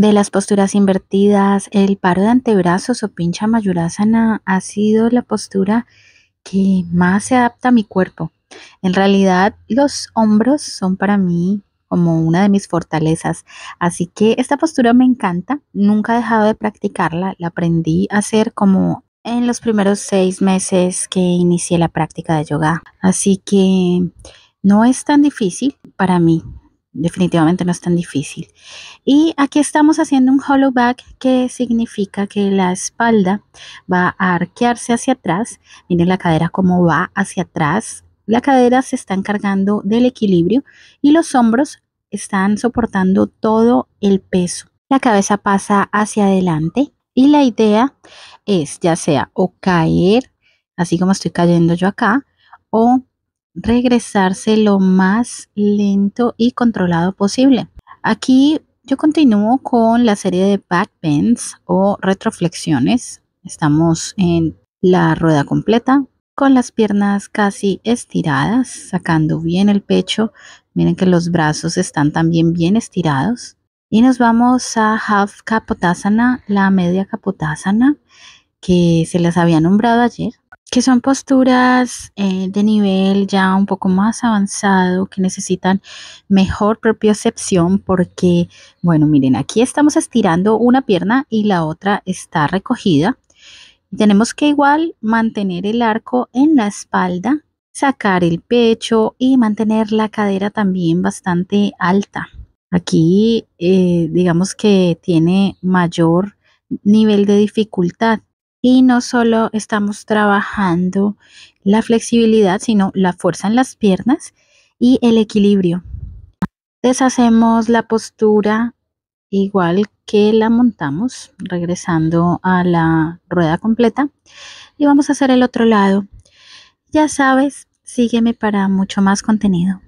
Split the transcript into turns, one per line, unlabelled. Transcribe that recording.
de las posturas invertidas, el paro de antebrazos o pincha mayurasana ha sido la postura que más se adapta a mi cuerpo. En realidad, los hombros son para mí como una de mis fortalezas. Así que esta postura me encanta, nunca he dejado de practicarla, la aprendí a hacer como en los primeros seis meses que inicié la práctica de yoga. Así que no es tan difícil para mí definitivamente no es tan difícil. Y aquí estamos haciendo un hollow back que significa que la espalda va a arquearse hacia atrás. Miren la cadera cómo va hacia atrás. La cadera se está encargando del equilibrio y los hombros están soportando todo el peso. La cabeza pasa hacia adelante y la idea es ya sea o caer, así como estoy cayendo yo acá, o regresarse lo más lento y controlado posible. Aquí yo continúo con la serie de backbends o retroflexiones. Estamos en la rueda completa con las piernas casi estiradas, sacando bien el pecho. Miren que los brazos están también bien estirados. Y nos vamos a Half Kapotasana, la media Kapotasana, que se les había nombrado ayer que son posturas eh, de nivel ya un poco más avanzado, que necesitan mejor propiocepción, porque, bueno, miren, aquí estamos estirando una pierna y la otra está recogida. Tenemos que igual mantener el arco en la espalda, sacar el pecho y mantener la cadera también bastante alta. Aquí, eh, digamos que tiene mayor nivel de dificultad y no solo estamos trabajando la flexibilidad, sino la fuerza en las piernas y el equilibrio. Deshacemos la postura igual que la montamos, regresando a la rueda completa. Y vamos a hacer el otro lado. Ya sabes, sígueme para mucho más contenido.